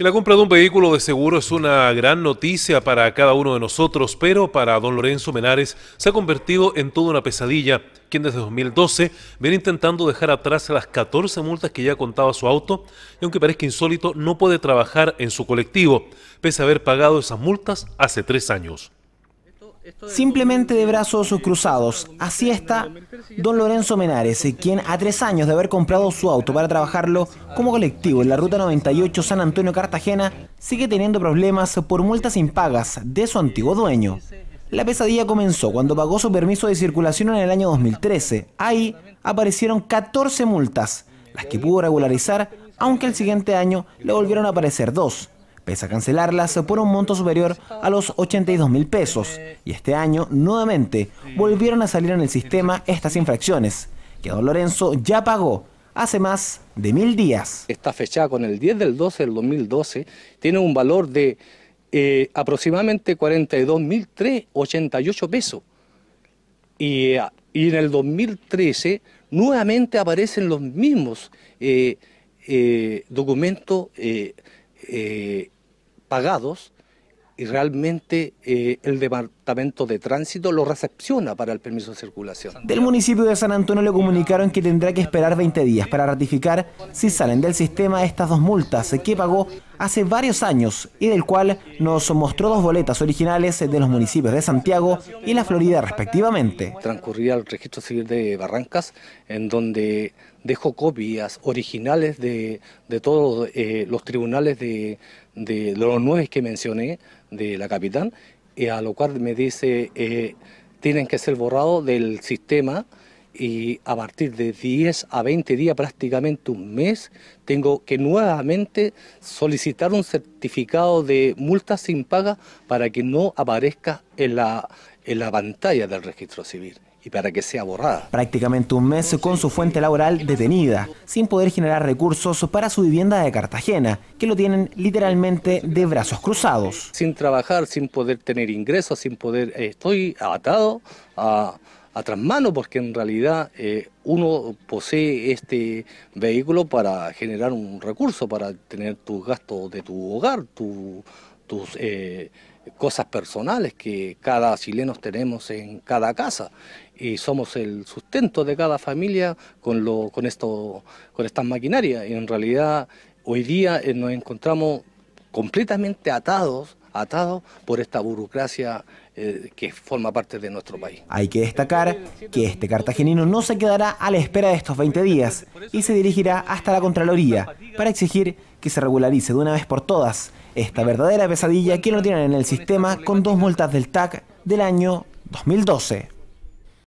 Y la compra de un vehículo de seguro es una gran noticia para cada uno de nosotros, pero para don Lorenzo Menares se ha convertido en toda una pesadilla, quien desde 2012 viene intentando dejar atrás las 14 multas que ya contaba su auto y aunque parezca insólito no puede trabajar en su colectivo, pese a haber pagado esas multas hace tres años. Simplemente de brazos cruzados. Así está don Lorenzo Menares, quien a tres años de haber comprado su auto para trabajarlo como colectivo en la Ruta 98 San Antonio-Cartagena, sigue teniendo problemas por multas impagas de su antiguo dueño. La pesadilla comenzó cuando pagó su permiso de circulación en el año 2013. Ahí aparecieron 14 multas, las que pudo regularizar, aunque el siguiente año le volvieron a aparecer dos pese a cancelarlas por un monto superior a los 82 mil pesos, y este año nuevamente volvieron a salir en el sistema estas infracciones, que Don Lorenzo ya pagó hace más de mil días. Esta fecha, con el 10 del 12 del 2012, tiene un valor de aproximadamente eh, aproximadamente 42.388 pesos. Y, en el 2013 nuevamente aparecen los mismos eh, eh, documentos eh, pagados y realmente eh, el Departamento de Tránsito lo recepciona para el permiso de circulación. Del municipio de San Antonio le comunicaron que tendrá que esperar 20 días para ratificar si salen del sistema estas dos multas que pagó hace varios años y del cual nos mostró dos boletas originales de los municipios de Santiago y la Florida respectivamente. Transcurría el registro civil de Barrancas, en donde dejó copias originales de, todos eh, los tribunales de, los nueve que mencioné de la capital, y a lo cual me dice, eh, tienen que ser borrados del sistema y a partir de 10 a 20 días, prácticamente un mes, tengo que nuevamente solicitar un certificado de multa sin paga para que no aparezca en la, en la pantalla del registro civil para que sea borrada. Prácticamente un mes con su fuente laboral detenida, sin poder generar recursos para su vivienda de Cartagena, que lo tienen literalmente de brazos cruzados. Sin trabajar, sin poder tener ingresos, sin poder... Eh, estoy atado a a trasmano porque en realidad eh, uno posee este vehículo para generar un recurso, para tener tus gastos de tu hogar, tu tus eh, cosas personales que cada chileno tenemos en cada casa y somos el sustento de cada familia con, lo, con, esto, con estas maquinarias. Y en realidad hoy día eh, nos encontramos completamente atados atado por esta burocracia eh, que forma parte de nuestro país. Hay que destacar que este cartagenino no se quedará a la espera de estos 20 días y se dirigirá hasta la Contraloría para exigir que se regularice de una vez por todas esta verdadera pesadilla que no tienen en el sistema con dos multas del TAC del año 2012.